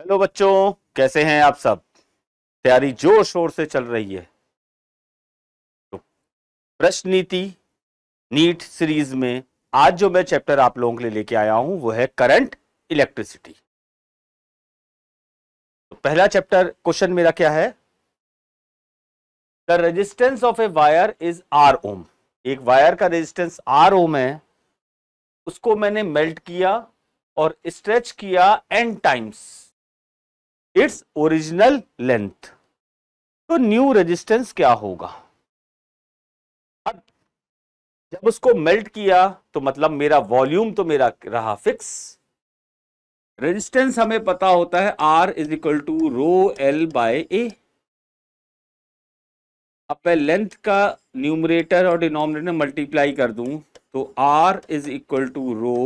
Hello बच्चों कैसे हैं आप सब तैयारी जोर शोर से चल रही है तो प्रश्न नीति नीट सीरीज में आज जो मैं चैप्टर आप लोगों के लिए लेके आया हूं वो है करंट इलेक्ट्रिसिटी तो पहला चैप्टर क्वेश्चन मेरा क्या है the resistance of a wire is R ohm एक वायर का रेजिस्टेंस आर ओम है उसको मैंने मेल्ट किया और स्ट्रेच किया N times its original length तो न्यू रेजिस्टेंस क्या होगा अब जब उसको मेल्ट किया तो मतलब मेरा वॉल्यूम तो मेरा रहा फिक्स रेजिस्टेंस हमें पता होता है R is equal to rho L by A अब मैं लेंथ का न्यूमरेटर और डिनोमिनेटर मल्टीप्लाई कर दूं तो R is equal to rho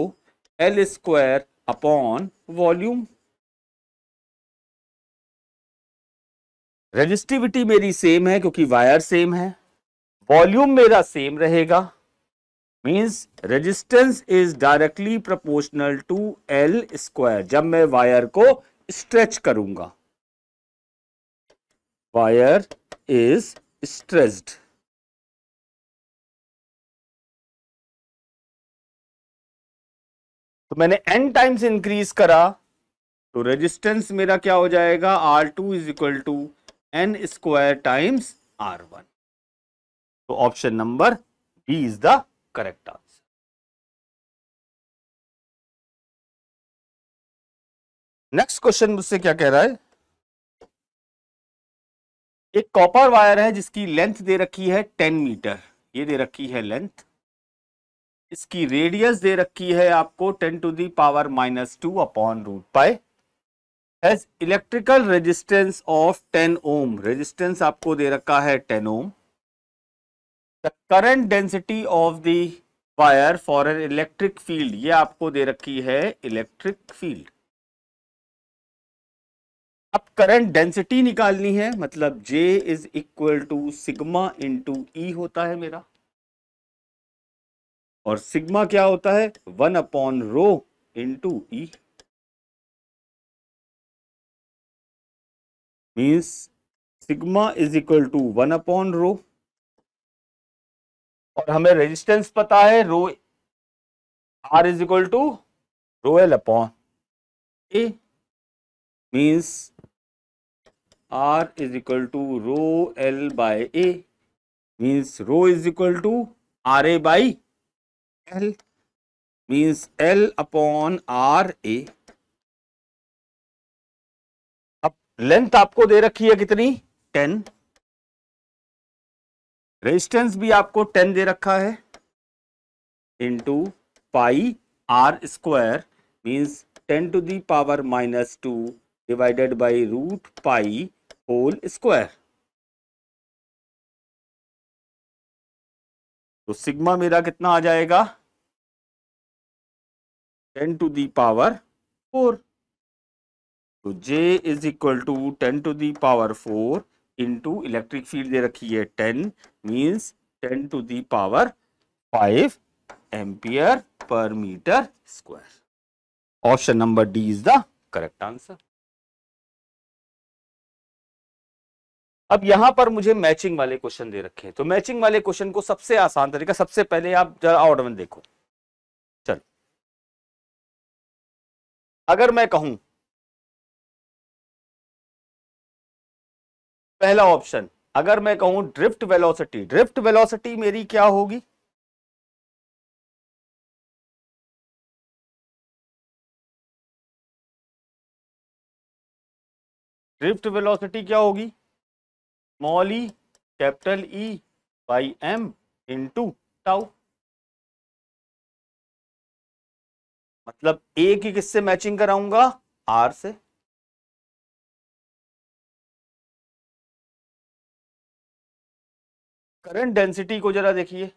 L square upon volume resistivity मेरी सेम है क्योंकि वायर सेम है वॉल्यूम मेरा सेम रहेगा means resistance is directly proportional to L square जब मैं वायर को स्ट्रेच करूंगा वायर इज स्ट्रेस्ड तो मैंने एन टाइम्स इंक्रीज करा तो रेजिस्टेंस मेरा क्या हो जाएगा R two is equal to N square times R one तो option number B is the correct answer next question मुझसे क्या कह रहा है एक कॉपर वायर है जिसकी लेंथ दे रखी है टेन मीटर ये दे रखी है लेंथ इसकी रेडियस दे रखी है आपको ten to the power minus two upon root pi has electrical resistance of 10 ohm resistance आपको दे रखा है 10 ohm the current density of the wire for an electric field ये आपको दे रखी है इलेक्ट्रिक फील्ड अब करंट डेंसिटी निकालनी है मतलब J is equal to sigma into E होता है मेरा और सिग्मा क्या होता है one upon rho to E means sigma is equal to one upon rho और हमें रेजिस्टेंस पता है rho R is equal to rho L upon A means R is equal to rho L by A means rho is equal to R A by L means L upon R A length आपको दे रखी है कितनी ten resistance भी आपको ten दे रखा है two pi R square means ten to the power minus two divided by root pi whole square तो सिग्मा मेरा कितना आ जाएगा ten to the power four तो J is equal to ten to the power four into electric field दे रखी है ten means ten to the power five ampere पर metre square option number D is the correct answer अब यहां पर मुझे matching वाले क्वेश्चन दे रखे हैं तो मैचिंग वाले क्वेश्चन को सबसे आसान तरीका सबसे पहले आप जरा ऑर्डर में देखो चल अगर मैं कहूं पहला ऑप्शन अगर मैं कहूं ड्रिफ्ट वेलोसिटी ड्रिफ्ट वेलोसिटी मेरी क्या होगी ड्रिफ्ट वेलोसिटी क्या होगी small E capital E by M into tau मतलब ए की किससे मैचिंग कराऊंगा आर से करंट डेंसिटी को जरा देखिए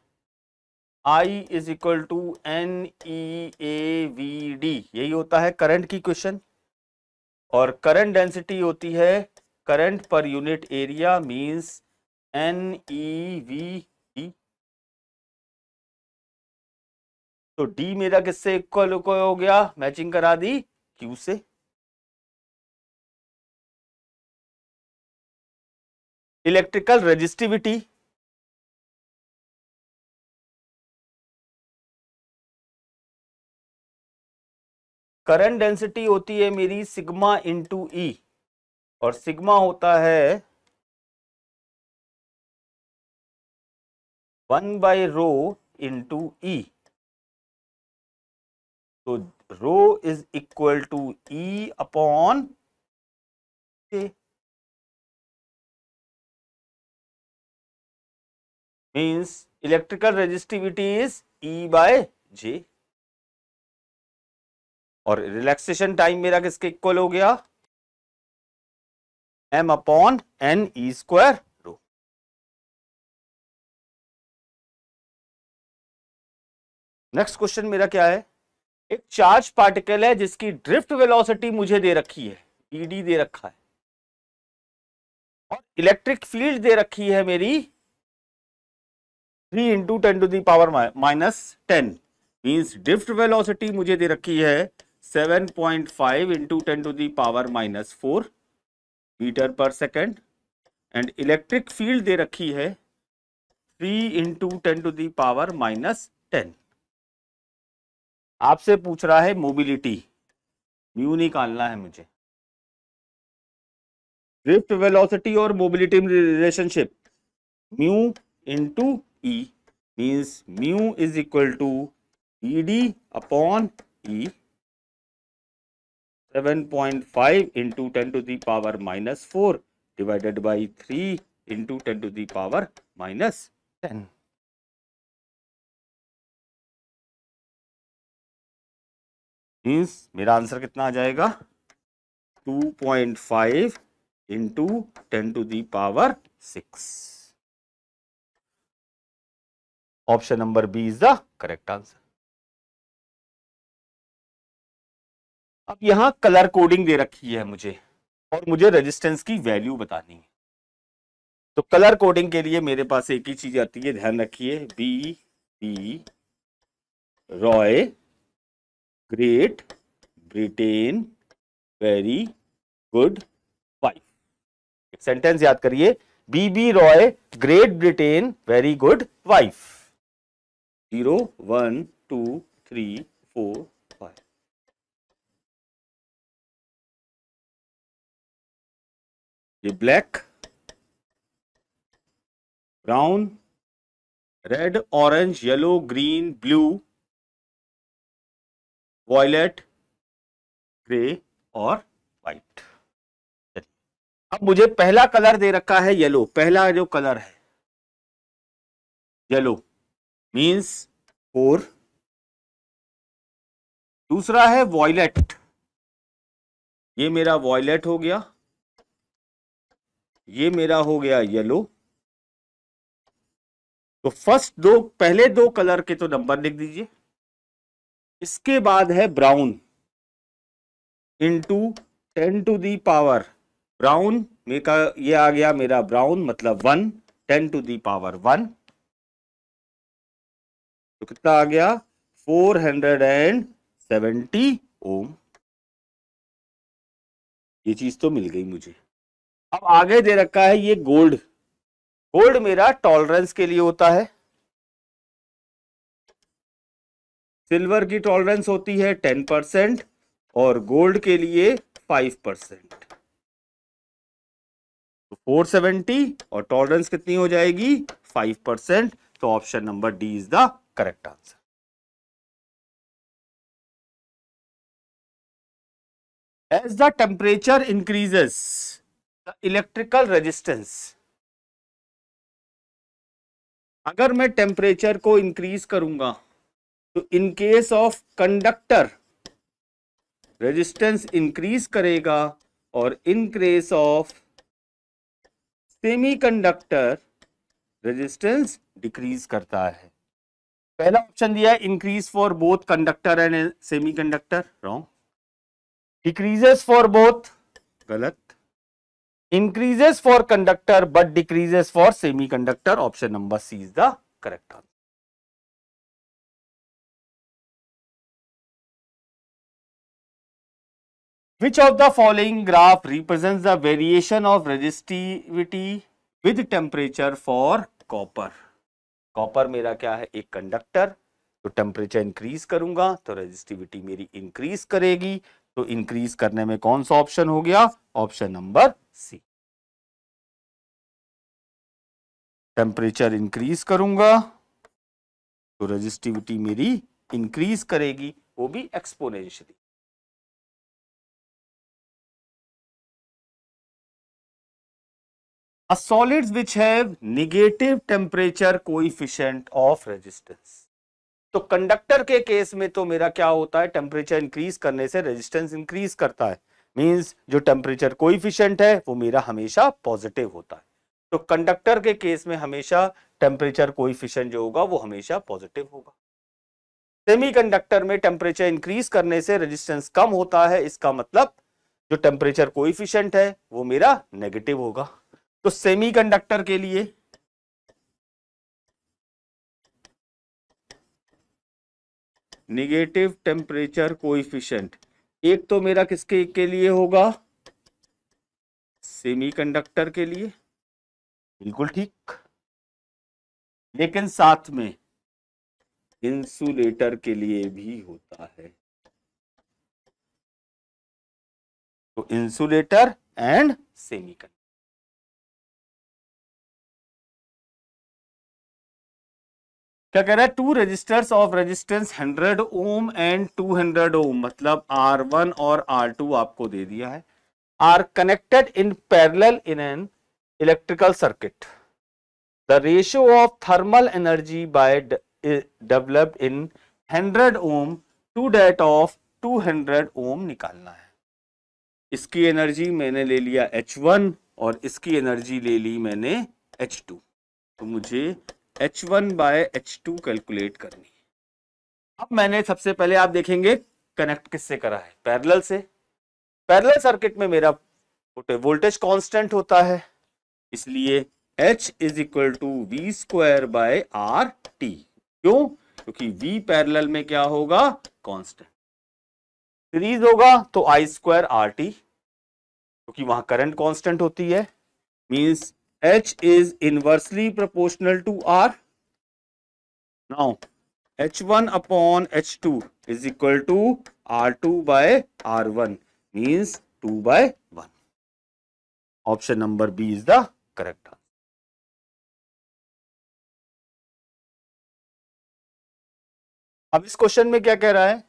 I is equal to N E A V D यही होता है करंट की क्वेश्चन और करंट डेंसिटी होती है करंट पर unit area means N E V D तो डी मेरा किससे इक्वल हो गया मैचिंग करा दी क्यू से इलेक्ट्रिकल रेजिस्टिविटी करंट डेंसिटी होती है मेरी सिग्मा इंटू ई e, और सिग्मा होता है one by rho into E e. तो rho is equal to E upon means electrical resistivity is E by J और रिलैक्सेशन टाइम मेरा किसके इक्वल हो गया M upon N E square rho next question मेरा क्या है एक चार्ज पार्टिकल है जिसकी ड्रिफ्ट वेलोसिटी मुझे दे रखी है ईडी दे रखा है और इलेक्ट्रिक फील्ड दे रखी है मेरी three into ten to the power minus ten means drift velocity मुझे दे रखी है seven point five into ten to the power minus four metre पर सेकेंड एंड इलेक्ट्रिक फील्ड दे रखी है three into ten to the power minus ten आपसे पूछ रहा है मोबिलिटी म्यू निकालना है मुझे ड्रिफ्ट वेलोसिटी और mobility relationship mu into E means mu is equal to E D upon E seven point five into ten to the power minus four divided by three into ten to the power minus ten means मेरा answer कितना आ जाएगा two point five into ten to the power six option number B is the correct answer अब यहां colour coding दे रखी है मुझे और मुझे रेजिस्टेंस की वैल्यू बतानी है तो कलर कोडिंग के लिए मेरे पास एक ही चीज आती है ध्यान रखिए B B Roy Great Britain very good wife एक सेंटेंस याद करिए B B Roy Great Britain very good wife zero one two three four ये black brown red orange yellow green blue violet grey और white अब मुझे पहला colour दे रखा है येलो पहला जो कलर है येलो मींस फोर दूसरा है वॉयलेट ये मेरा वॉयलेट हो गया ये मेरा हो गया येलो तो फर्स्ट दो पहले दो कलर के तो नंबर लिख दीजिए इसके बाद है brown into ten to the power brown मेरा ये आ गया मेरा ब्राउन मतलब one ten to the power one तो कितना आ गया four hundred and seventy ohm ये चीज तो मिल गई मुझे अब आगे दे रखा है ये गोल्ड गोल्ड मेरा टॉलरेंस के लिए होता है सिल्वर की टॉलरेंस होती है टेन परसेंट और गोल्ड के लिए फाइव परसेंट फोर सेवेंटी और टॉलरेंस कितनी हो जाएगी फाइव परसेंट तो option number D is the correct answer as the temperature increases electrical electrical अगर मैं टेम्परेचर को इंक्रीज करूंगा तो in case of conductor resistance increase करेगा और in case of semiconductor resistance decrease करता है पहला ऑप्शन दिया है increase for both conductor and semiconductor wrong decreases for both गलत increases for conductor but decreases for semiconductor option number c is the correct answer which of the following graph represents the variation of resistivity with temperature for copper copper mera kya hai ek conductor तो temperature increase करूंगा तो resistivity मेरी increase करेगी तो increase करने में कौन सा ऑप्शन हो गया option number C temperature increase करूंगा तो रजिस्टिविटी मेरी इंक्रीज करेगी वो भी exponentially solids which have negative temperature coefficient of resistance तो कंडक्टर के केस में तो मेरा क्या होता है टेम्परेचर इंक्रीज करने से रेजिस्टेंस इंक्रीज करता है मींस जो टेम्परेचर को है वो मेरा हमेशा पॉजिटिव होता है तो कंडक्टर के केस में हमेशा टेम्परेचर को जो होगा वो हमेशा पॉजिटिव होगा सेमी कंडक्टर में टेम्परेचर इंक्रीज करने से रेजिस्टेंस कम होता है इसका मतलब जो टेम्परेचर को है वो मेरा नेगेटिव होगा तो सेमी के लिए निगेटिव टेम्परेचर कोइफिशिएंट एक तो मेरा किसके के लिए होगा सेमीकंडक्टर के लिए बिल्कुल ठीक लेकिन साथ में इंसुलेटर के लिए भी होता है तो इंसुलेटर एंड सेमीकंडक्टर क्या कह रहा है two resistors of resistance 100 ohm and 200 ohm मतलब आर वन और आर टू आपको दे दिया है are connected in parallel in an electrical circuit the ratio of thermal energy by develop in 100 ohm to that of 200 ohm निकालना है इसकी energy मैंने ले लिया H1 और इसकी एनर्जी ले ली मैंने H2 तो मुझे H one by H two calculate करनी अब मैंने सबसे पहले आप देखेंगे कनेक्ट किससे करा है पैरेलल से पैरेलल सर्किट में मेरा वोल्टेज कांस्टेंट होता है इसलिए H is equal to V square by R T क्यों क्योंकि V पैरेलल में क्या होगा कांस्टेंट सीरीज होगा तो आई स्क्वायर आर टी क्योंकि वहां करंट कांस्टेंट होती है means H is inversely proportional to R. Now, H1 upon H2 is equal to R2 by R1 means 2 by 1. Option number B is the correct answer. अब इस question में क्या कह रहा है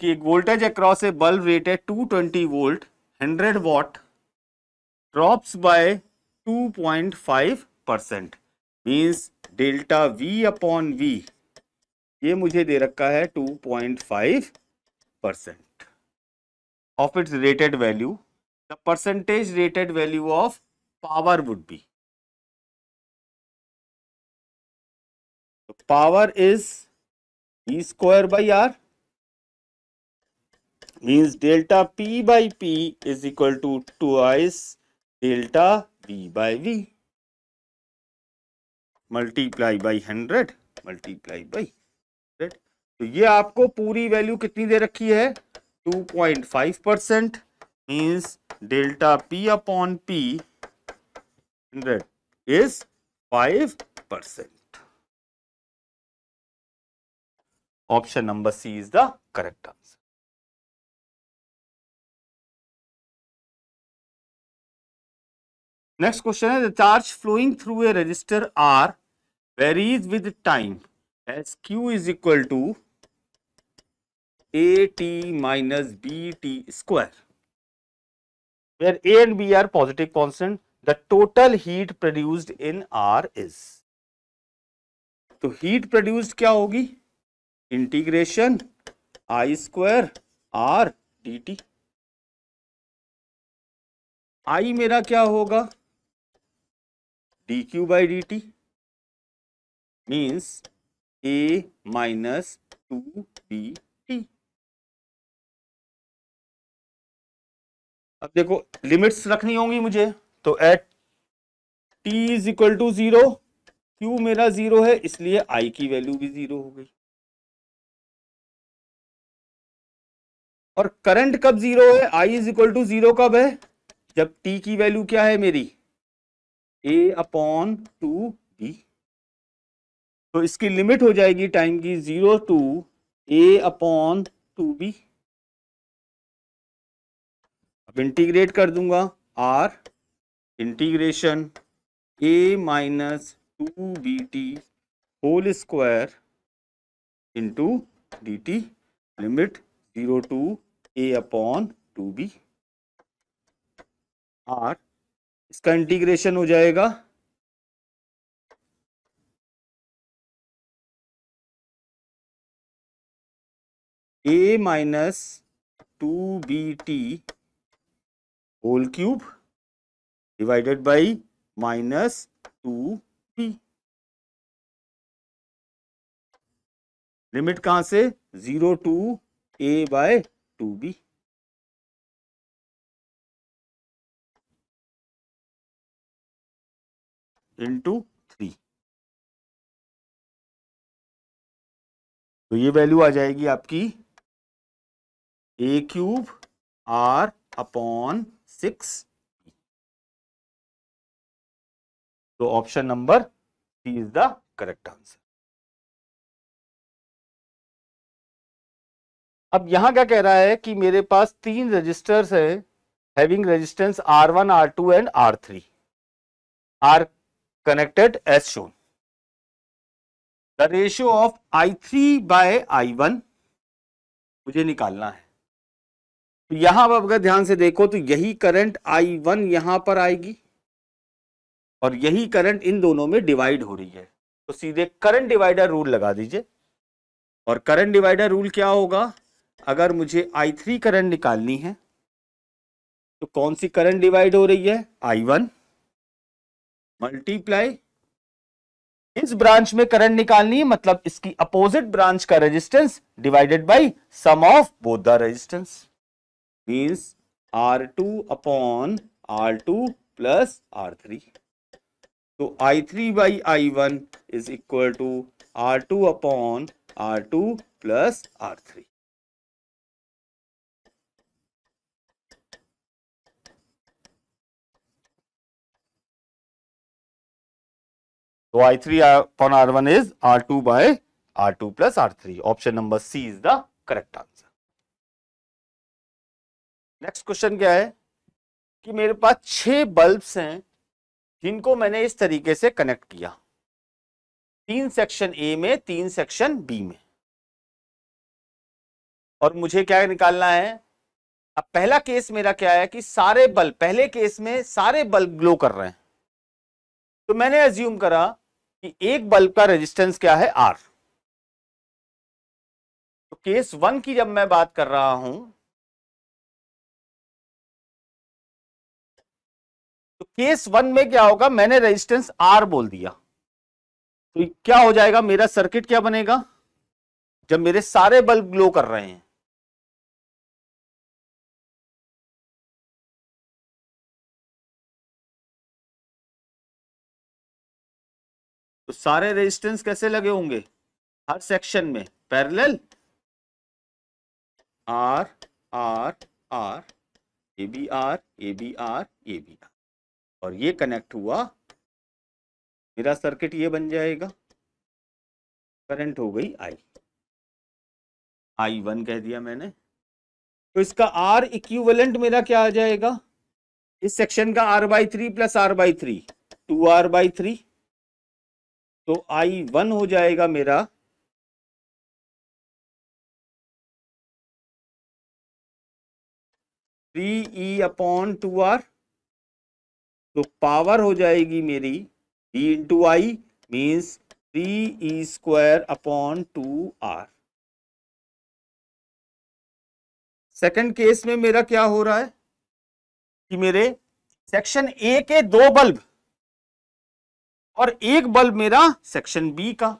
कि एक voltage across a bulb rated 220 volt 100 watt drops by 2.5 percent means delta V upon V ये मुझे दे रखा है 2.5 percent of its rated value the percentage rated value of power would be power is square square R means delta P p P is equal to twice delta V by V multiply by hundred multiply by hundred तो ये आपको पूरी value कितनी दे रखी है two point five percent means delta P upon P hundred is five percent option number C is the correct answer next question है the charge flowing through a resistor R varies with time as Q is equal to A T minus B T square where A and B are positive constant, the total heat produced in R is तो heat produced क्या होगी integration square are D T I मेरा क्या होगा Q by D T means A minus two D T अब देखो limits रखनी होंगी मुझे तो at T is equal to zero Q मेरा जीरो है इसलिए आई की वैल्यू भी जीरो हो गई और करंट कब जीरो है I is equal to zero कब है जब टी की वैल्यू क्या है मेरी ए अपॉन टू बी तो इसकी लिमिट हो जाएगी टाइम की zero to A upon two B अब इंटीग्रेट कर दूंगा R integration A minus two B T whole square into D T limit zero to A upon two B R इसका integration हो जाएगा A minus two B T whole cube divided by minus two B limit कहां से zero to A by two B into three तो ये value आ जाएगी आपकी A cube are upon six तो option number C is the correct answer अब यहां क्या कह रहा है कि मेरे पास तीन रजिस्टर्स है having resistance R one R two and R three R connected as shown. The ratio of I3 by I1 मुझे निकालना है तो यहां अब अगर ध्यान से देखो तो यही करंट I1 यहां पर आएगी और यही करंट इन दोनों में डिवाइड हो रही है तो सीधे करंट डिवाइडर रूल लगा दीजिए और करंट डिवाइडर रूल क्या होगा अगर मुझे I3 करंट निकालनी है तो कौन सी करंट डिवाइड हो रही है I1 मल्टीप्लाई इस ब्रांच में करंट निकालनी है मतलब इसकी अपोजिट ब्रांच का resistance divided by sum of both the resistance means R two upon R two plus R three तो I three by I one is equal to R two upon R two plus R three तो I3 R two by R two plus R three option number C is the correct answer next question क्या है कि मेरे पास छह bulbs हैं जिनको मैंने इस तरीके से कनेक्ट किया तीन सेक्शन ए में तीन सेक्शन बी में और मुझे क्या निकालना है अब पहला केस मेरा क्या है कि सारे बल्ब पहले केस में सारे बल्ब ग्लो कर रहे हैं तो मैंने एज्यूम करा कि एक बल्ब का रेजिस्टेंस क्या है आर तो केस वन की जब मैं बात कर रहा हूं तो केस वन में क्या होगा मैंने रेजिस्टेंस आर बोल दिया तो क्या हो जाएगा मेरा सर्किट क्या बनेगा जब मेरे सारे बल्ब ग्लो कर रहे हैं तो सारे रेजिस्टेंस कैसे लगे होंगे हर सेक्शन में parallel R R R A B R A B R A B R और ये कनेक्ट हुआ मेरा सर्किट ये बन जाएगा करंट हो गई आई आई वन कह दिया मैंने तो इसका आर इक्विवेलेंट मेरा क्या आ जाएगा इस सेक्शन का R by three plus R by three two R by three तो आई वन हो जाएगा मेरा three E upon two R तो पावर हो जाएगी मेरी D into I means three E square upon two R second case में मेरा क्या हो रहा है कि मेरे सेक्शन ए के दो बल्ब और एक बल्ब मेरा सेक्शन बी का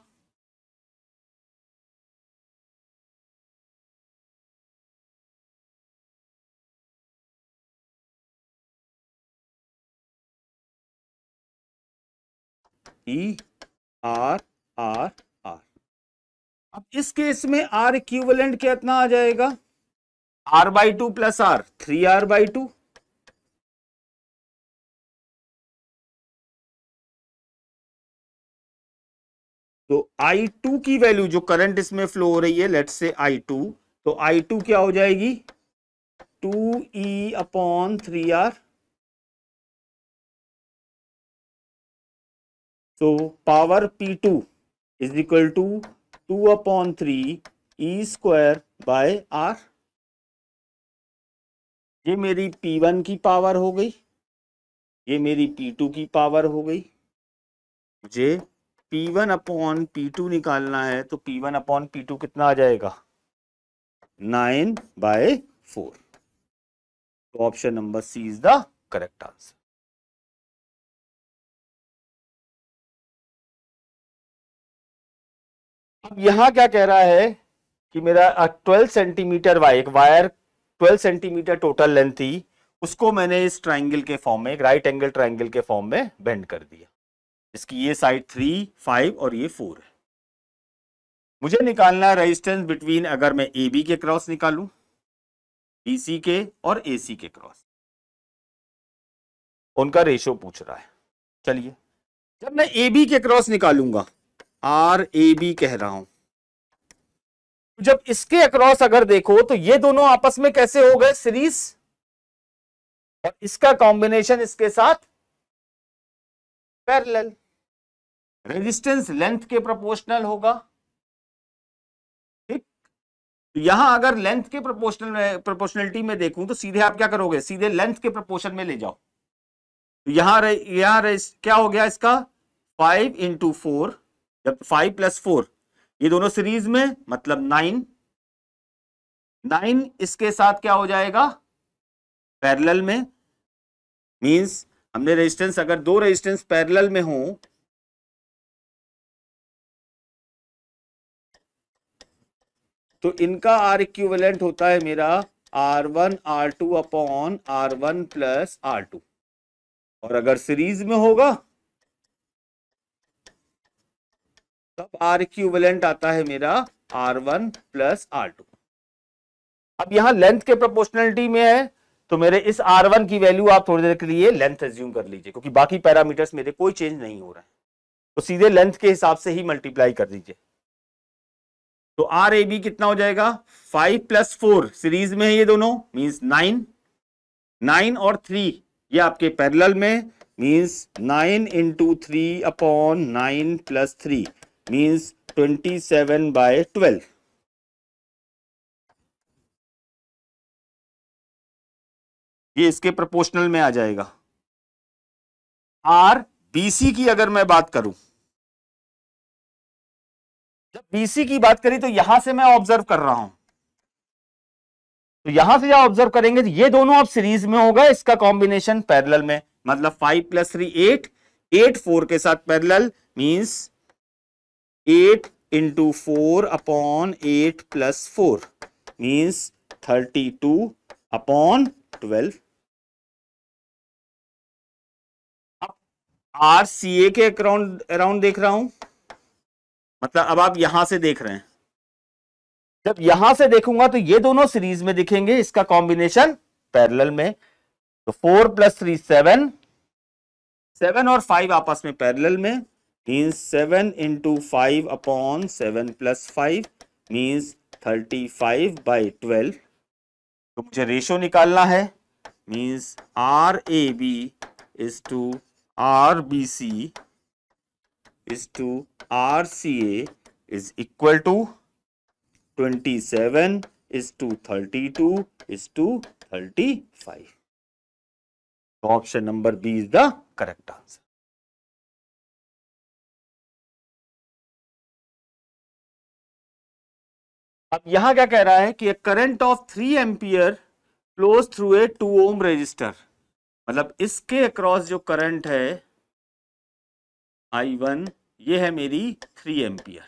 ई आर आर आर अब इस केस में आर इक्विवेलेंट कितना आ जाएगा R by two plus R three R by two तो आई टू की वैल्यू जो करंट इसमें फ्लो हो रही है लेट से आई टू तो आई टू क्या हो जाएगी two E upon three R तो power P two is equal to two upon three E square by R ये मेरी पी वन की पावर हो गई ये मेरी पी टू की पावर हो गई मुझे P one upon P two निकालना है तो P one upon P two कितना आ जाएगा नाइन बाय फोर तो option number C is the correct answer अब यहां क्या कह रहा है कि मेरा ट्वेल्व सेंटीमीटर एक wire twelve centimetre total length थी उसको मैंने इस ट्राइंगल के फॉर्म में एक राइट एंगल ट्राइंगल के फॉर्म में बेंड कर दिया इसकी ये साइड थ्री फाइव और ये फोर है मुझे निकालना है रेजिस्टेंस बिटवीन अगर मैं ए बी के क्रॉस निकालूं बी सी के और ए सी के क्रॉस उनका रेशो पूछ रहा है चलिए जब मैं ए बी के क्रॉस निकालूंगा आर ए बी कह रहा हूं तो जब इसके अक्रॉस अगर देखो तो ये दोनों आपस में कैसे हो गए सीरीज और इसका कॉम्बिनेशन इसके साथ पैरेलल रेजिस्टेंस लेंथ के प्रोपोर्शनल होगा ठीक तो यहां अगर लेंथ के प्रोपोर्शनल प्रोपोर्शनलिटी में देखूं तो सीधे आप क्या करोगे सीधे लेंथ के प्रोपोर्शन में ले जाओ तो यहां रे, यहां रे, क्या हो गया इसका फाइव इंटू फोर जब फाइव प्लस फोर ये दोनों सीरीज में मतलब नाइन नाइन इसके साथ क्या हो जाएगा पैरेलल में मींस हमने रेजिस्टेंस अगर दो रेजिस्टेंस पैरेलल में हो तो इनका आर इक्वलेंट होता है मेरा R one R two upon R one plus R two और अगर सीरीज में होगा तब आर इक्वलेंट आता है मेरा R one plus R two अब यहां लेंथ के प्रोपोर्शनलिटी में है तो मेरे इस आर वन की वैल्यू आप थोड़ी देर के लिए लेंथ एज्यूम कर लीजिए क्योंकि बाकी पैरामीटर्स मेरे कोई चेंज नहीं हो रहा है तो सीधे लेंथ के हिसाब से ही मल्टीप्लाई कर दीजिए तो आर ए बी कितना हो जाएगा फाइव प्लस फोर सीरीज में है ये दोनों मीन्स नाइन नाइन और थ्री ये आपके पैरेलल में means nine into three upon nine plus three means twenty seven by twelve ये इसके प्रोपोर्शनल में आ जाएगा आर सी की अगर मैं बात करूं जब बीसी की बात करी तो यहां से मैं ऑब्जर्व कर रहा हूं तो यहां से जब ऑब्जर्व करेंगे तो ये दोनों अब सीरीज में होगा इसका कॉम्बिनेशन पैरल में मतलब five plus three eight eight four के साथ parallel means eight into four upon eight plus four means thirty two upon twelve R C A के अराउंड अराउंड देख रहा हूं मतलब अब आप यहां से देख रहे हैं जब यहां से देखूंगा तो ये दोनों सीरीज में दिखेंगे इसका कॉम्बिनेशन पैरेलल में तो four plus three seven seven और फाइव आपस में पैरेलल में means seven into five upon seven plus five means thirty five by twelve तो मुझे रेशो निकालना है means R A B is to R B C is to RCA is equal to 27 is to 32 is to 35. So option number B is the correct answer. अब यहां क्या कह रहा है कि current of three ampere flows through a two ohm resistor मतलब इसके across जो करंट है आई वन ये है मेरी three ampere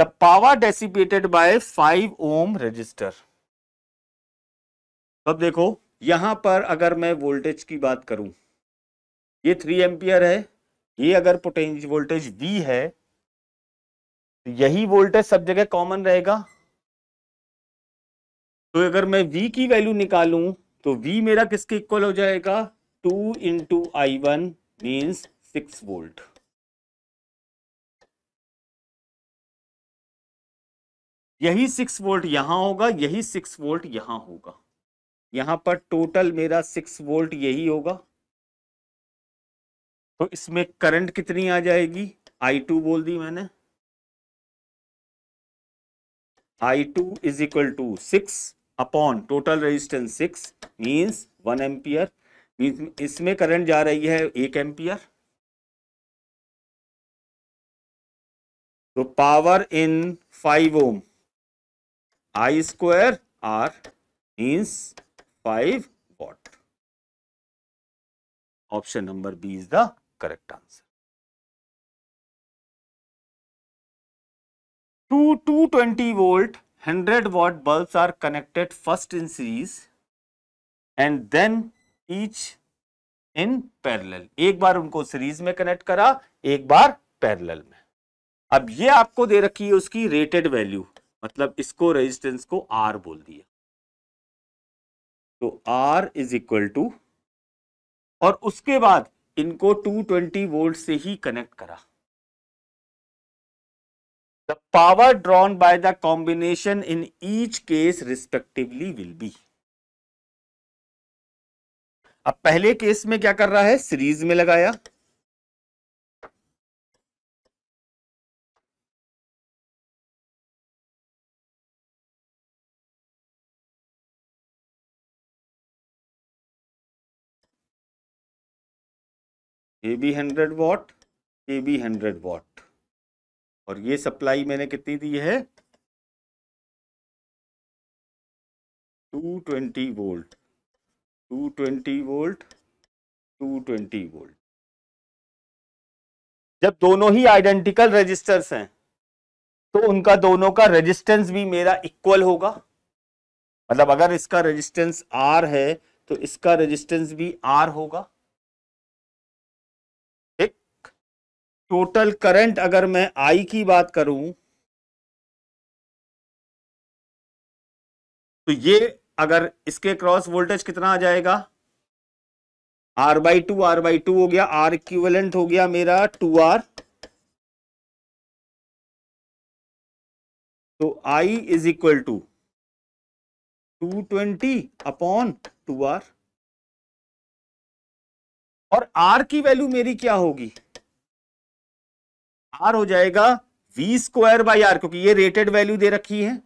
the power dissipated by five ohm resistor अब देखो यहां पर अगर मैं वोल्टेज की बात करूं ये थ्री एम्पियर है ये अगर पोटेंशियल वोल्टेज वी है तो यही वोल्टेज सब जगह कॉमन रहेगा तो अगर मैं वी की वैल्यू निकालूं तो वी मेरा किसके इक्वल हो जाएगा two into I one means six volt यही सिक्स वोल्ट यहां होगा यही सिक्स वोल्ट यहां होगा यहां पर टोटल मेरा सिक्स वोल्ट यही होगा तो इसमें करंट कितनी आ जाएगी आई टू बोल दी मैंने I two is equal to six upon total resistance six means one ampere means इसमें करंट जा रही है एक एम्पियर तो power in five ohm I square R means five watt option number B is the correct answer two two twenty volt hundred watt bulbs are connected first in series and then each in parallel एक बार उनको series में connect करा एक बार parallel में अब ये आपको दे रखी है उसकी रेटेड वैल्यू मतलब इसको रेजिस्टेंस को आर बोल दिया तो आर इज इक्वल टू और उसके बाद इनको 220 वोल्ट से ही कनेक्ट करा the power drawn by the combination in each case respectively will be अब पहले केस में क्या कर रहा है सीरीज में लगाया A B hundred watt A B hundred watt और ये सप्लाई मैंने कितनी दी है two twenty volt two twenty volt two twenty volt जब दोनों ही आइडेंटिकल रजिस्टर्स हैं तो उनका दोनों का रेजिस्टेंस भी मेरा इक्वल होगा मतलब अगर इसका रेजिस्टेंस आर है तो इसका रेजिस्टेंस भी आर होगा टोटल करंट अगर मैं आई की बात करूं तो ये अगर इसके क्रॉस वोल्टेज कितना आ जाएगा R by two R by two हो गया आर इक्विवेलेंट हो गया मेरा टू आर तो I is equal to two twenty upon two R और आर की वैल्यू मेरी क्या होगी आर हो जाएगा वी स्क्वायर बाई आर क्योंकि ये रेटेड वैल्यू दे रखी है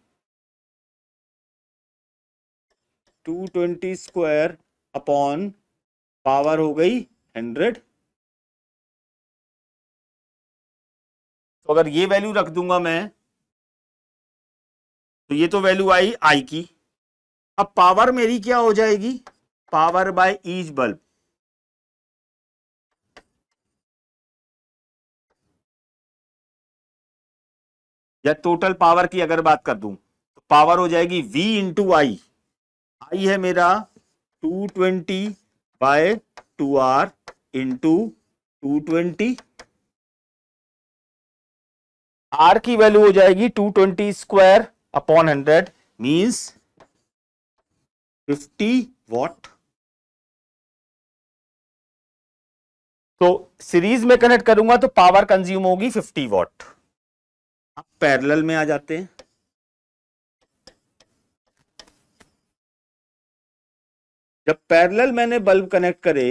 two twenty square upon power हो गई हंड्रेड तो अगर ये वैल्यू रख दूंगा मैं तो ये तो वैल्यू आई आई की अब पावर मेरी क्या हो जाएगी पावर बाय ईज बल्ब या टोटल पावर की अगर बात कर दूं तो पावर हो जाएगी V इंटू आई आई है मेरा 220 twenty by two R into two twenty R की वैल्यू हो जाएगी 220 twenty square upon hundred means 50 watt तो सीरीज में कनेक्ट करूंगा तो पावर कंज्यूम होगी 50 वॉट आप पैरेलल में आ जाते हैं जब पैरेलल मैंने बल्ब कनेक्ट करे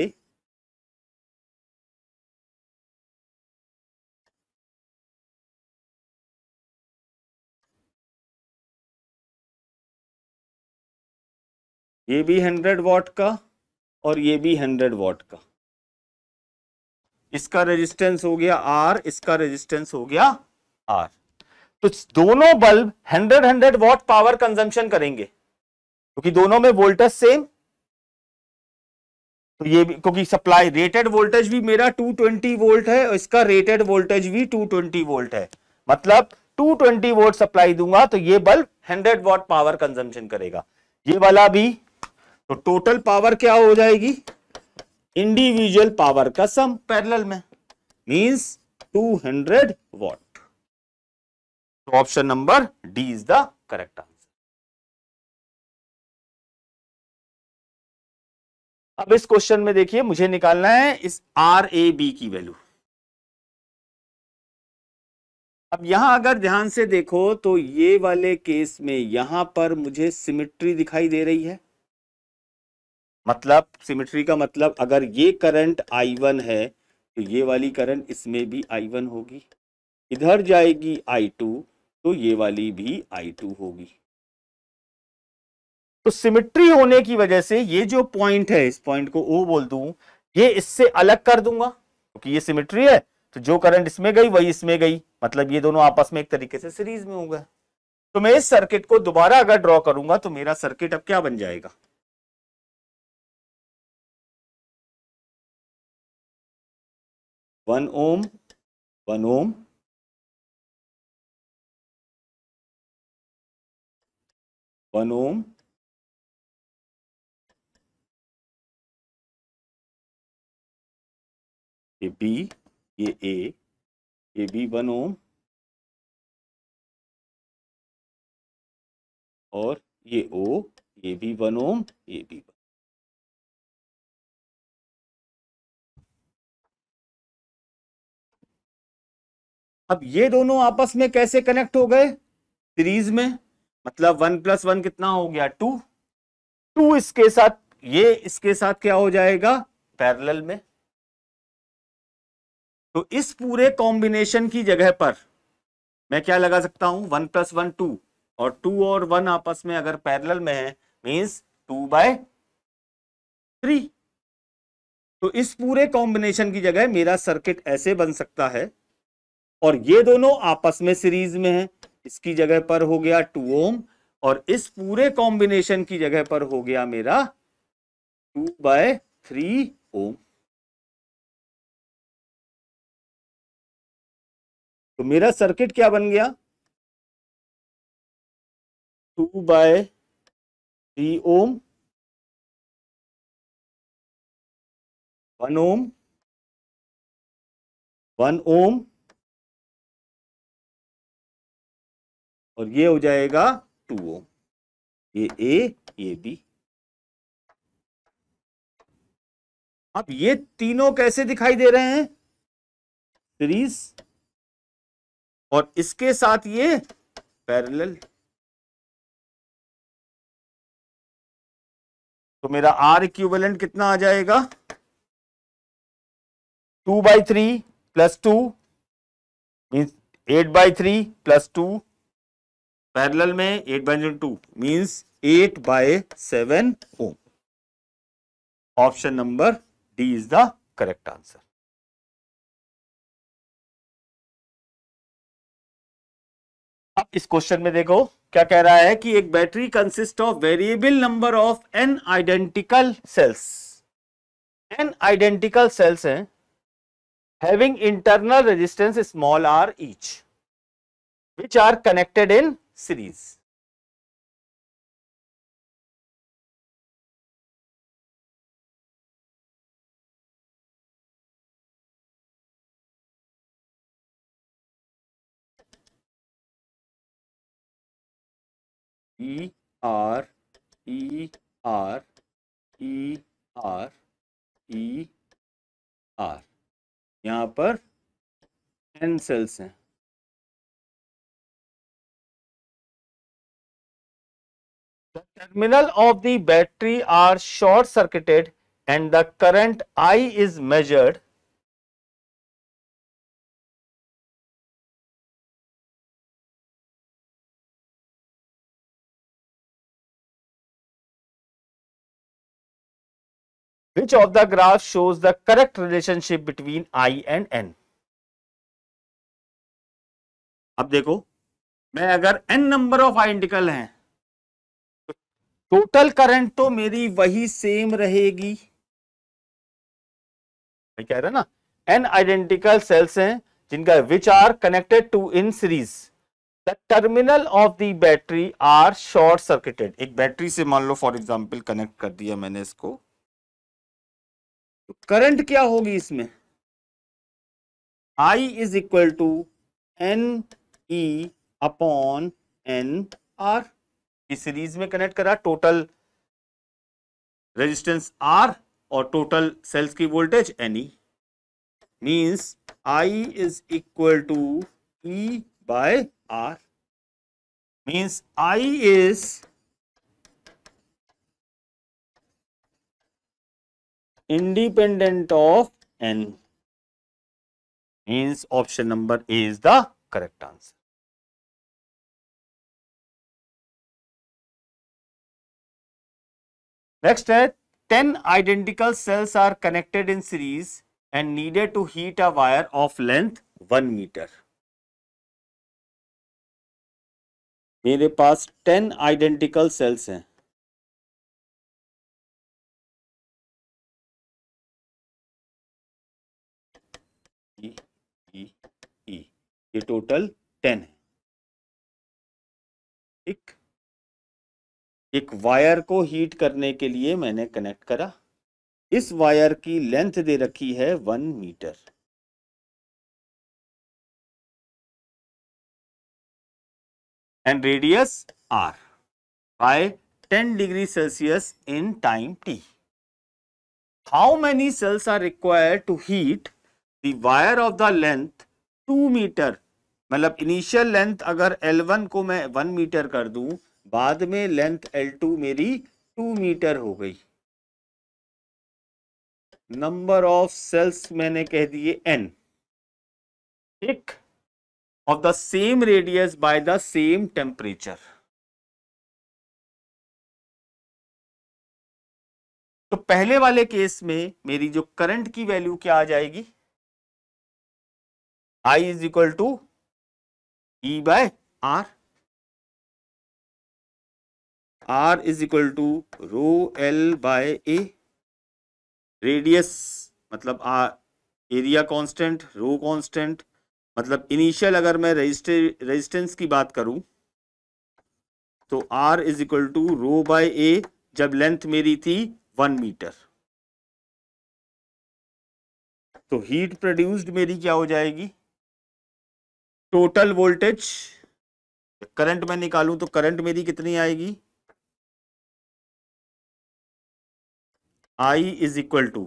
ये भी हंड्रेड वॉट का और ये भी हंड्रेड वॉट का इसका रेजिस्टेंस हो गया आर इसका रेजिस्टेंस हो गया आर तो दोनों बल्ब 100 100 वॉट पावर कंजम्पशन करेंगे क्योंकि दोनों में वोल्टेज सेम तो ये क्योंकि सप्लाई रेटेड वोल्टेज भी मेरा 220 वोल्ट है और इसका रेटेड वोल्टेज भी 220 वोल्ट है मतलब 220 वोल्ट सप्लाई दूंगा तो ये बल्ब 100 वॉट पावर कंजम्पशन करेगा ये वाला भी तो टोटल पावर क्या हो जाएगी इंडिविजुअल पावर का सम पैरल में मीन्स टू वॉट तो option number D is the correct answer अब इस क्वेश्चन में देखिए मुझे निकालना है इस आर ए बी की वैल्यू अब यहां अगर ध्यान से देखो तो ये वाले केस में यहां पर मुझे सिमिट्री दिखाई दे रही है मतलब सिमिट्री का मतलब अगर ये करंट I1 है तो ये वाली करंट इसमें भी I1 होगी इधर जाएगी I2 तो ये वाली भी आई टू होगी तो सिमिट्री होने की वजह से ये जो पॉइंट है इस पॉइंट को ओ बोल दू ये इससे अलग कर दूंगा क्योंकि तो ये सिमिट्री है तो जो करंट इसमें गई वही इसमें गई मतलब ये दोनों आपस में एक तरीके से सीरीज में होगा तो मैं इस सर्किट को दोबारा अगर ड्रॉ करूंगा तो मेरा सर्किट अब क्या बन जाएगा one ohm one ohm one ohm ये बी ये ए ये बी वन ओम और ये ओ ये भी वन ओम ये भी वन अब ये दोनों आपस में कैसे कनेक्ट हो गए सीरीज में मतलब वन प्लस वन कितना हो गया टू टू इसके साथ ये इसके साथ क्या हो जाएगा पैरेलल में तो इस पूरे कॉम्बिनेशन की जगह पर मैं क्या लगा सकता हूं वन प्लस वन टू और टू और वन आपस में अगर पैरेलल में है मींस टू बाय थ्री तो इस पूरे कॉम्बिनेशन की जगह मेरा सर्किट ऐसे बन सकता है और ये दोनों आपस में सीरीज में है इसकी जगह पर हो गया टू ओम और इस पूरे कॉम्बिनेशन की जगह पर हो गया मेरा टू बाय थ्री ओम तो मेरा सर्किट क्या बन गया two by three ohm one ohm one ohm और ये हो जाएगा टू ओ ये ए ये बी अब ये तीनों कैसे दिखाई दे रहे हैं सीरीज और इसके साथ ये पैरेलल तो मेरा आर इक्विवेलेंट कितना आ जाएगा two by three plus two means eight by three plus two parallel में eight by two means eight by seven ohm option number D is the correct answer अब इस क्वेश्चन में देखो क्या कह रहा है कि एक battery consist of variable number of N identical cells N identical cells हैं having internal resistance small R each which are connected in series. E R E R E R E R यहाँ पर N cells हैं terminal of the battery are short circuited and the current I is measured Which of the graph shows the correct relationship between I and N? अब देखो मैं अगर n number of identical हैं total current तो मेरी वही same रहेगी मैं कह रहा ना एन आइडेंटिकल सेल्स हैं जिनका which are connected to in series the terminal of the battery are short circuited एक बैटरी से मान लो फॉर एग्जाम्पल कनेक्ट कर दिया मैंने इसको करंट क्या होगी इसमें I is equal to N E upon N R की सीरीज में कनेक्ट करा टोटल रेजिस्टेंस आर और टोटल सेल्स की voltage N E means I is equal to E by R means I is independent of N means option number A is the correct answer next है ten identical cells are connected in series and needed to heat a wire of length one metre मेरे पास ten identical cells हैं e, e, e, ये total ten है ठीक एक wire को heat करने के लिए मैंने कनेक्ट करा इस वायर की लेंथ दे रखी है one metre and radius R by ten degree Celsius in time T how many cells are required to heat the wire of the length two metre मतलब इनिशियल लेंथ अगर one को मैं one metre कर दूं बाद में length L2 मेरी to metre हो गई नंबर ऑफ सेल्स मैंने कह दिए एन एक of the same radius by the same temperature तो पहले वाले केस में मेरी जो करंट की वैल्यू क्या आ जाएगी I is equal to E by R R is equal to rho L by A radius मतलब R area constant rho constant मतलब इनिशियल अगर मैं रेजिस्टेंस की बात करूं तो R is equal to rho by A जब लेंथ मेरी थी वन मीटर तो हीट प्रोड्यूस्ड मेरी क्या हो जाएगी टोटल वोल्टेज करंट मैं निकालूं तो करंट मेरी कितनी आएगी I is equal to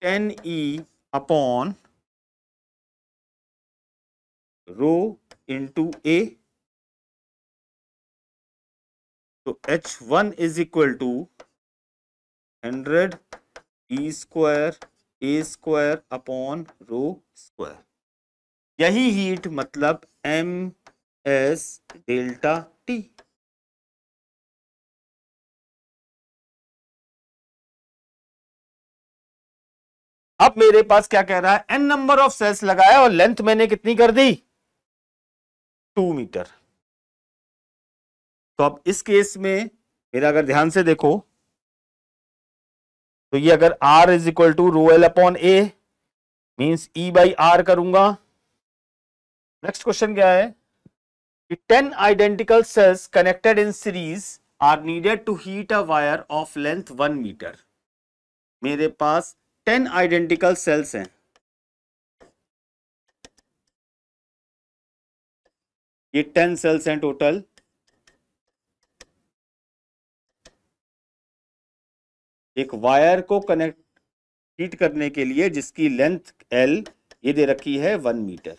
ten E upon rho into A तो H one is equal to hundred E square A square upon rho square यही हीट मतलब एम एस डेल्टा टी अब मेरे पास क्या कह रहा है एन नंबर ऑफ सेल्स लगाए और लेंथ मैंने कितनी कर दी टू मीटर तो अब इस केस में मेरा अगर ध्यान से देखो तो ये अगर r is equal to rho L upon A means E by R करूंगा नेक्स्ट क्वेश्चन क्या है कि 10 identical cells connected in series are needed to heat a wire of length one metre मेरे पास टेन आइडेंटिकल सेल्स हैं ये ten cells हैं total एक वायर को कनेक्ट हीट करने के लिए जिसकी लेंथ एल ये दे रखी है वन मीटर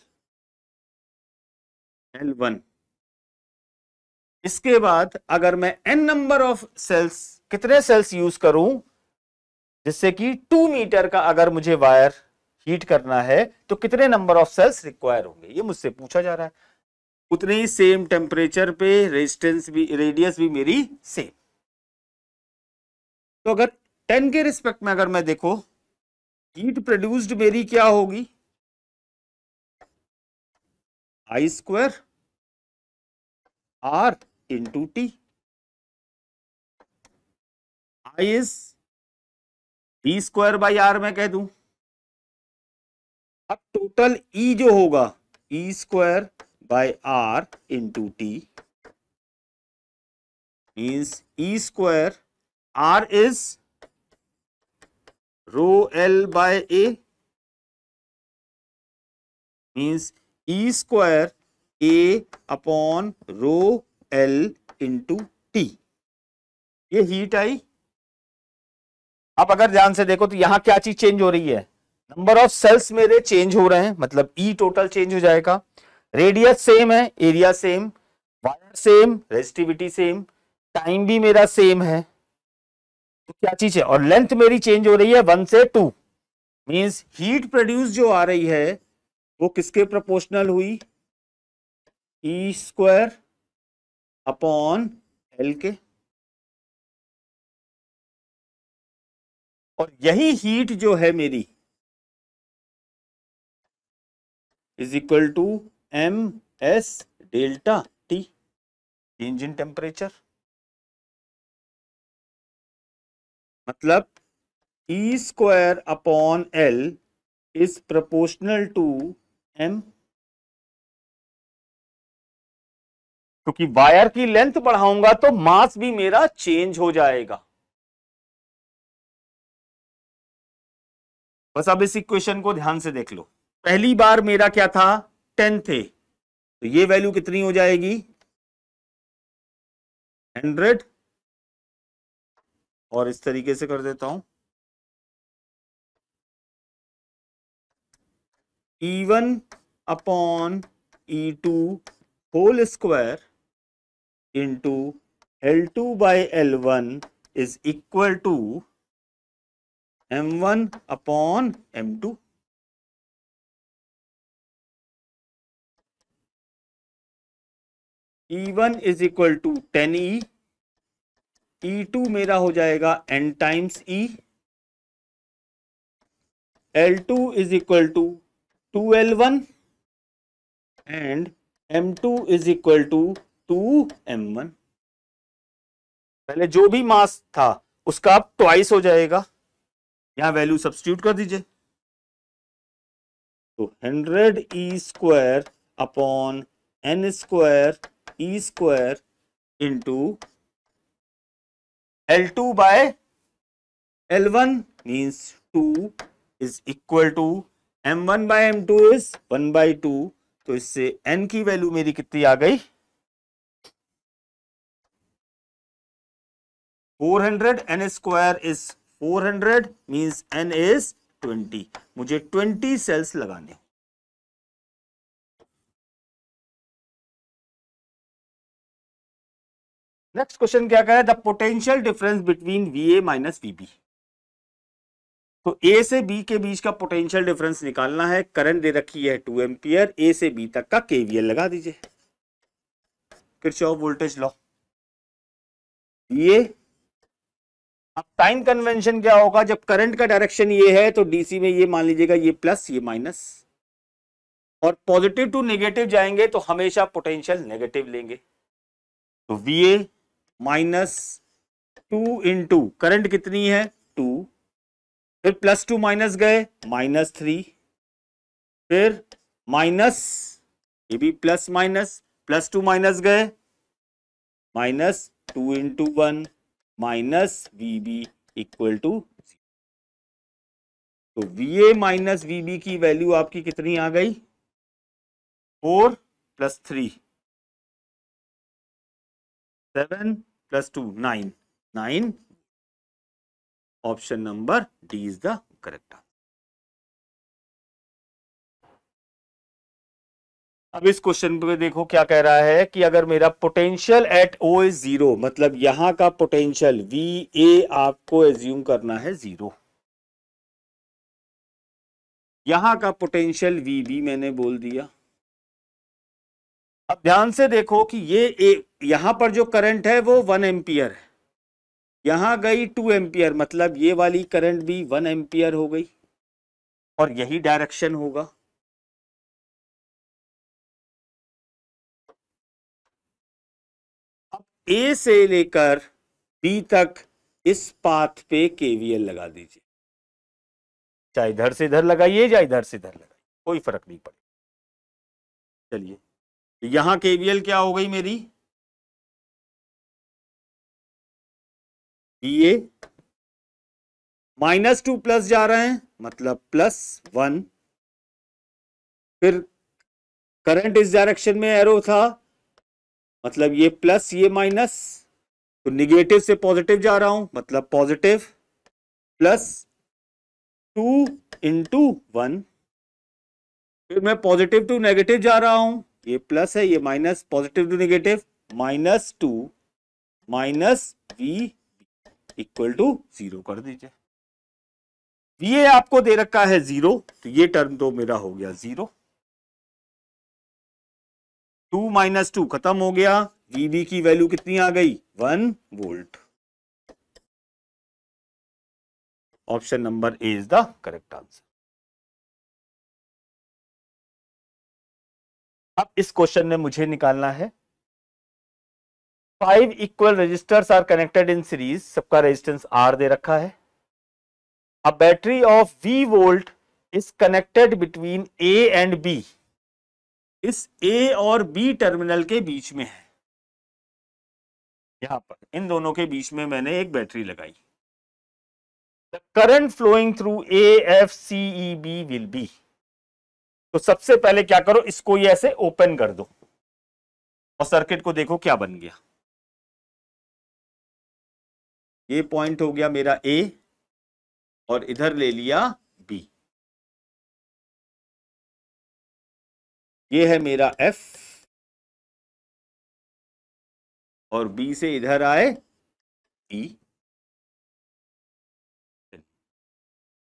एल वन इसके बाद अगर मैं एन नंबर ऑफ सेल्स कितने सेल्स यूज करूं जिससे कि टू मीटर का अगर मुझे वायर हीट करना है तो कितने नंबर ऑफ सेल्स रिक्वायर होंगे ये मुझसे पूछा जा रहा है उतने ही सेम टेम्परेचर पे रेजिस्टेंस भी रेडियस भी मेरी सेम तो अगर टेन के रिस्पेक्ट में अगर मैं देखो हीट प्रोड्यूस्ड मेरी क्या होगी I square R into T I is B square by R में कह दू अब टोटल ई e जो होगा E square by R into T means E square R is rho L by A means E square A upon rho L into T ये heat आई आप अगर ध्यान से देखो तो यहां क्या चीज चेंज हो रही है नंबर ऑफ सेल्स मेरे चेंज हो रहे हैं मतलब ई टोटल चेंज हो जाएगा रेडियस सेम है area same wire same resistivity same time भी मेरा सेम है तो क्या चीज है और लेंथ मेरी चेंज हो रही है वन से टू मींस हीट प्रोड्यूस जो आ रही है वो किसके प्रोपोर्शनल हुई ई स्क्वायर अपॉन एल के और यही हीट जो है मेरी is equal to M S delta T change in temperature मतलब E square upon L is proportional to M क्योंकि वायर की लेंथ बढ़ाऊंगा तो मास भी मेरा चेंज हो जाएगा बस अब इस इक्वेशन को ध्यान से देख लो पहली बार मेरा क्या था टेन थे तो ये वैल्यू कितनी हो जाएगी हंड्रेड और इस तरीके से कर देता हूं E one upon E two whole square into L two by L one is equal to M one upon M two E one is equal to ten E E two मेरा हो जाएगा N times E L two is equal to two L one and M two is equal to two M one पहले जो भी मास था उसका अब twice हो जाएगा यहां वैल्यू सब्सिट्यूट कर दीजिए तो hundred E square upon N square E square into L two by L one means two is equal to M one by M two is one by two तो इससे N की value मेरी कितनी आ गई 400 n square is 400 means n is 20 मुझे 20 sales लगाने next question क्या कह रहा है the potential difference between V A minus V B तो ए से बी के बीच का पोटेंशियल डिफरेंस निकालना है करंट दे रखी है टू एम्पियर ए से बी तक का केवीएल लगा दीजिए किरचॉफ वोल्टेज लॉ ये टाइम कन्वेंशन क्या होगा जब करंट का डायरेक्शन ये है तो डीसी में ये मान लीजिएगा ये प्लस ये माइनस और पॉजिटिव टू नेगेटिव जाएंगे तो हमेशा पोटेंशियल नेगेटिव लेंगे तो V A minus two in two current कितनी है टू फिर प्लस टू माइनस गए माइनस थ्री फिर माइनस ये भी plus minus plus two minus गए minus two into one minus V B equal to तो V A minus V B की वैल्यू आपकी कितनी आ गई four plus three seven plus two nine nine option number D is the correct answer अब इस question पे देखो क्या कह रहा है कि अगर मेरा potential at O is zero मतलब यहां का पोटेंशियल वी ए आपको एज्यूम करना है जीरो यहां का पोटेंशियल वी बी मैंने बोल दिया अब ध्यान से देखो कि ये ए, यहां पर जो करंट है वो वन एम्पियर है यहां गई टू एम्पियर मतलब ये वाली करंट भी वन एम्पियर हो गई और यही डायरेक्शन होगा ए से लेकर बी तक इस पाथ पे केवीएल लगा दीजिए चाहे इधर से इधर लगाइए या इधर से इधर लगाइए कोई फर्क नहीं पड़ेगा चलिए तो यहां केवीएल क्या हो गई मेरी ए माइनस टू प्लस जा रहे हैं मतलब प्लस वन फिर करंट इस डायरेक्शन में एरो था मतलब ये प्लस ये माइनस तो निगेटिव से पॉजिटिव जा रहा हूं मतलब positive plus two into one फिर मैं पॉजिटिव टू नेगेटिव जा रहा हूं ये प्लस है ये minus positive two negative minus two minus V equal to zero कर दीजिए वी आपको दे रखा है जीरो तो ये टर्म तो मेरा हो गया जीरो टू माइनस टू खत्म हो गया वीबी e की वैल्यू कितनी आ गई one volt option number A is the correct answer अब इस क्वेश्चन में मुझे निकालना है five equal resistors R connected in series सबका रेजिस्टेंस आर दे रखा है a battery of V volt is connected between A and B इस ए और बी टर्मिनल के बीच में है यहां पर इन दोनों के बीच में मैंने एक बैटरी लगाई the current flowing through A F C E B will be तो सबसे पहले क्या करो इसको ये ऐसे ओपन कर दो और सर्किट को देखो क्या बन गया ये पॉइंट हो गया मेरा ए और इधर ले लिया ये है मेरा एफ और बी से इधर आए ई e।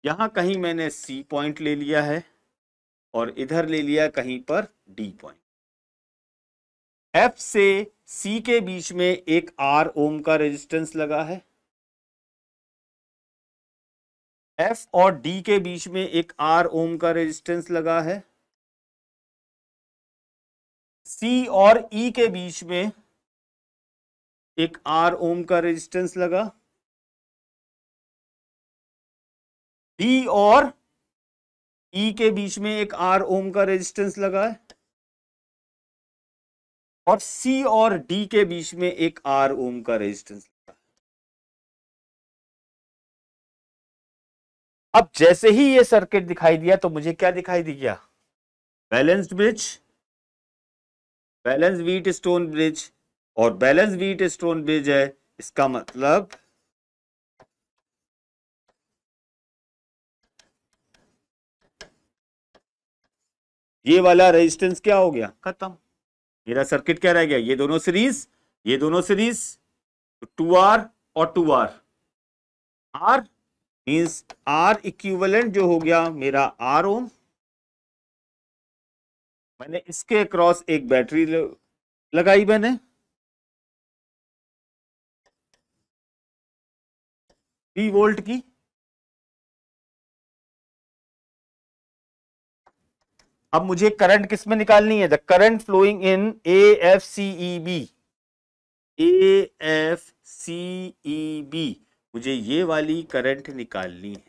यहां कहीं मैंने सी पॉइंट ले लिया है और इधर ले लिया कहीं पर डी पॉइंट एफ से सी के बीच में एक आर ओम का रेजिस्टेंस लगा है एफ और डी के बीच में एक आर ओम का रेजिस्टेंस लगा है सी और ई e के बीच में एक आर ओम का रेजिस्टेंस लगा डी और ई e के बीच में एक आर ओम का रेजिस्टेंस लगा है और सी और डी के बीच में एक आर ओम का रेजिस्टेंस लगा अब जैसे ही ये सर्किट दिखाई दिया तो मुझे क्या दिखाई दिया balanced bridge balance Wheatstone bridge और बैलेंस वीट स्टोन ब्रिज है इसका मतलब ये वाला रेजिस्टेंस क्या हो गया खत्म मेरा सर्किट क्या रह गया ये दोनों सीरीज ये दोनों सीरीज टू आर और two R R means R equivalent जो हो गया मेरा आर ओम मैंने इसके अक्रॉस एक बैटरी लगाई मैंने थ्री वोल्ट की अब मुझे करंट किस में निकालनी है the current flowing in A F C E B A F C E B मुझे ये वाली करंट निकालनी है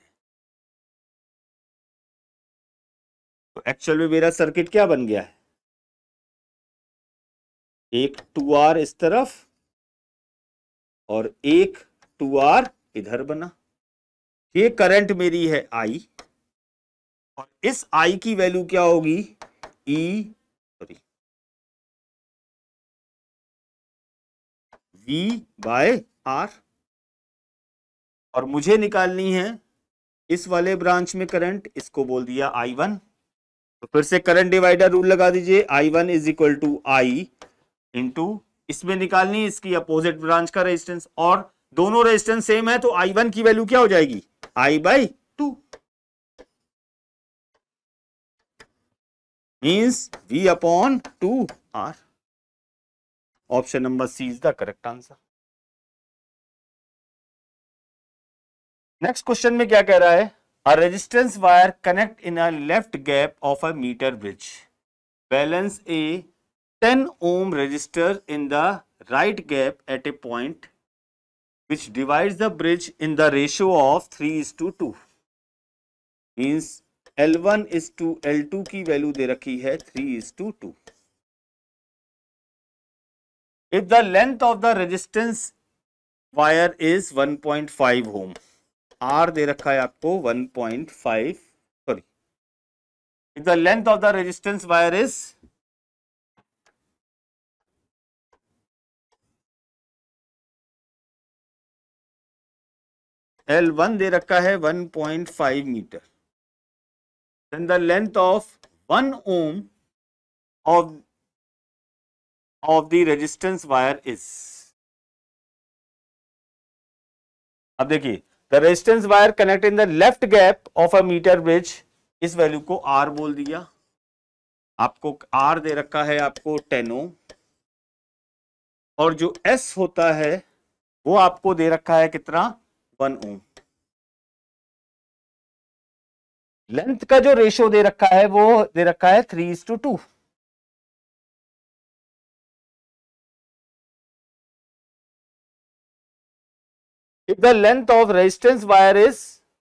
तो एक्चुअल में मेरा सर्किट क्या बन गया है एक टू आर इस तरफ और एक टू आर इधर बना ये करंट मेरी है आई और इस आई की वैल्यू क्या होगी E sorry V by R और मुझे निकालनी है इस वाले ब्रांच में करंट इसको बोल दिया आई वन तो फिर से करंट डिवाइडर रूल लगा दीजिए I one is equal to I into इसमें निकालनी इसकी अपोजिट ब्रांच का रेजिस्टेंस और दोनों रेजिस्टेंस सेम है तो आई वन की वैल्यू क्या हो जाएगी I by two means V upon two R option number C is the correct answer next question में क्या कह रहा है A resistance wire connect in a left gap of a meter bridge. Balance a 10 ohm resistor in the right gap at a point which divides the bridge in the ratio of 3 is to 2. Means L1 is to L2 की value दे रखी है 3 is to 2. If the length of the resistance wire is 1.5 ohm. R दे रखा है आपको 1.5 sorry if the length of the resistance wire is L one दे रखा है 1.5 metre then the length of one ohm of of the resistance wire is अब देखिए the resistance wire connect in the left gap of a metre bridge इस value को R बोल दिया आपको आर दे रखा है आपको टेनो और जो एस होता है वो आपको दे रखा है कितना वन ओम लेंथ का जो रेशियो दे रखा है वो दे रखा है three is to to if the length of resistance wire is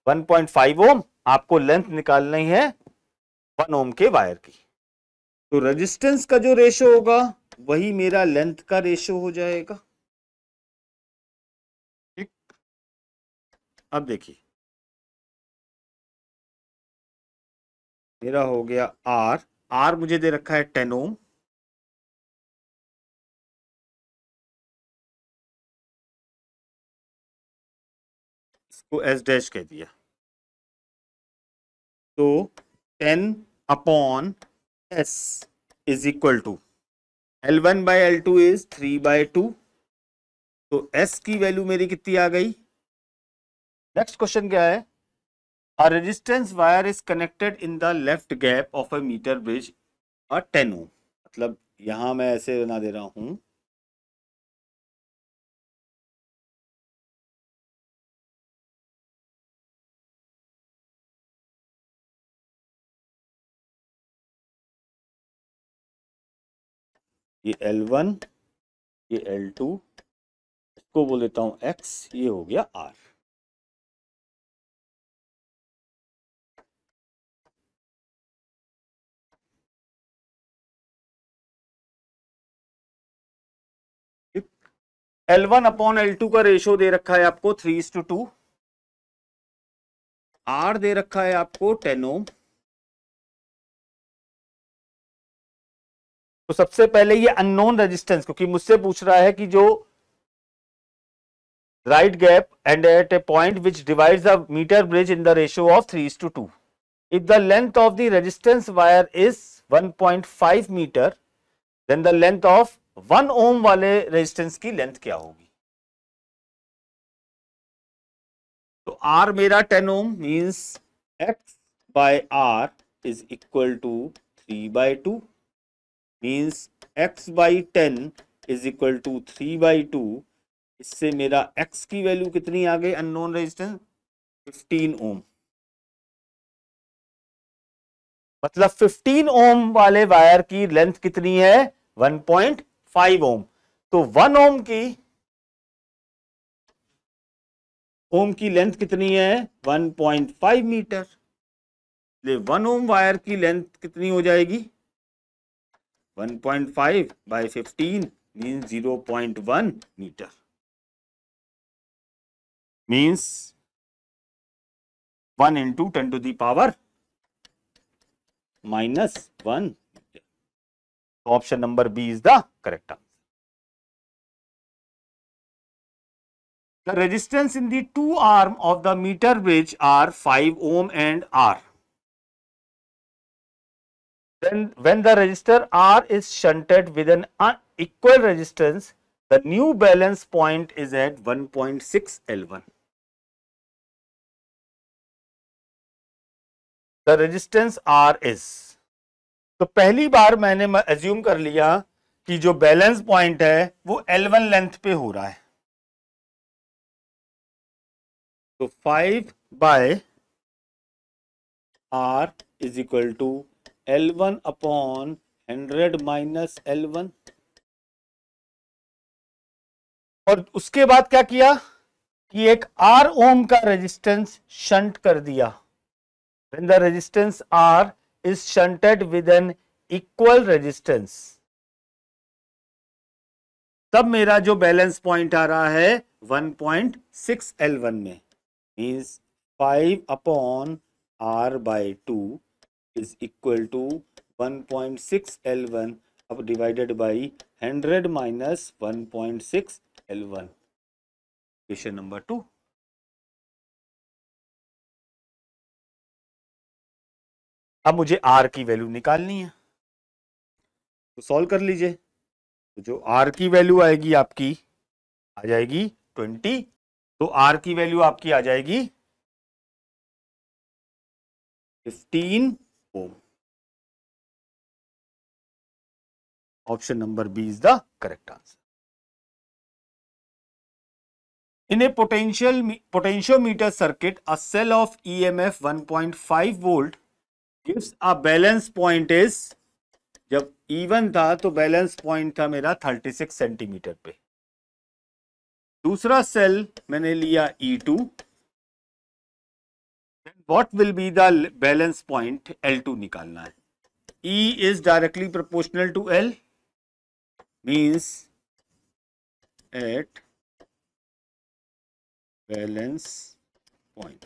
1.5 ohm आपको लेंथ निकालनी है 1 ओम के वायर की तो रेजिस्टेंस का जो रेशो होगा वही मेरा लेंथ का रेशो हो जाएगा ठीक अब देखिए मेरा हो गया आर आर मुझे दे रखा है टेन ओम इसको एस डैश कह दिया तो ten upon S is equal to L one by L two is three by two तो एस की वैल्यू मेरी कितनी आ गई नेक्स्ट क्वेश्चन क्या है a resistance wire is connected in the left gap of a metre bridge a ten ohm मतलब यहां मैं ऐसे बना दे रहा हूं ये एल वन ये एल टू इसको बोल देता हूं एक्स ये हो गया R L one upon L two का रेशो दे रखा है आपको थ्री टू टू आर दे रखा है आपको टेनोम तो सबसे पहले ये अननोन रेजिस्टेंस क्योंकि मुझसे पूछ रहा है कि जो right gap and at a point which divide the metre bridge in the ratio of three is to to if the length of the resistance wire is 1.5 metre then the length of one ohm वाले resistance की length क्या होगी तो R मेरा ten ohm means X by R is equal to three by two means x by ten is equal to three by to इससे मेरा x की value कितनी आ गई अननोन रेजिस्टेंस 15 ओम मतलब 15 ओम वाले वायर की लेंथ कितनी है 1.5 ओम तो 1 ओम की ओम की लेंथ कितनी है 1.5 मीटर वन ओम वायर की लेंथ कितनी हो जाएगी 1.5 by 15 means 0.1 meter. Means 1 into 10 to the power minus 1 meter. So, option number B is the correct answer. The resistance in the two arm of the meter bridge are 5 ohm and R. Then when the resistor R is shunted with an equal resistance, the new balance point is at 1.6 L1. The resistance R is. तो पहली बार मैंने assume कर लिया कि जो balance point है वो L1 length पे हो रहा है तो 5 by R is equal to L one upon hundred minus L one और उसके बाद क्या किया कि एक आर ओम का रेजिस्टेंस शंट कर दिया when the resistance R is shunted with an equal resistance तब मेरा जो बैलेंस पॉइंट आ रहा है 1.6 L1 में means 5 upon R by two is equal to one point 1.6 L1 अब divided by hundred minus one point 1.6 L1 question number two अब मुझे are की वैल्यू निकालनी है तो सॉल्व कर लीजिए तो जो आर की वैल्यू आएगी आपकी आ जाएगी ट्वेंटी तो आर की वैल्यू आपकी आ जाएगी fifteen ohm option number B is the correct answer in a potential potentiometer circuit a cell of E M EMF 1.5 volt gives a balance point is जब इवन था तो बैलेंस पॉइंट था मेरा thirty six centimetre पे दूसरा cell मैंने लिया E e two what will be the balance point L two निकालना है E is directly proportional to L means at balance point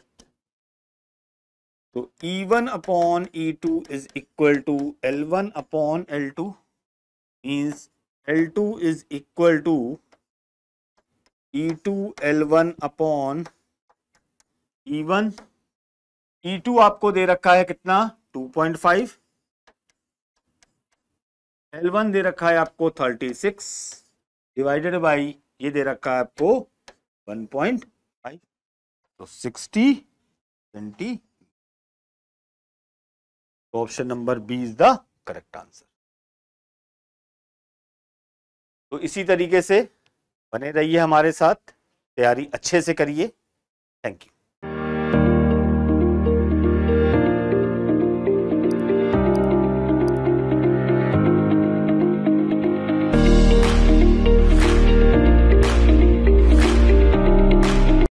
तो E one upon E two is equal to L one upon L two means L two is equal to E two L one upon E one E2 आपको दे रखा है कितना 2.5 L1 दे रखा है आपको 36 divided by ये दे रखा है आपको 1.5 तो 60 20 तो option number B is the correct answer तो इसी तरीके से बने रहिए हमारे साथ तैयारी अच्छे से करिए थैंक यू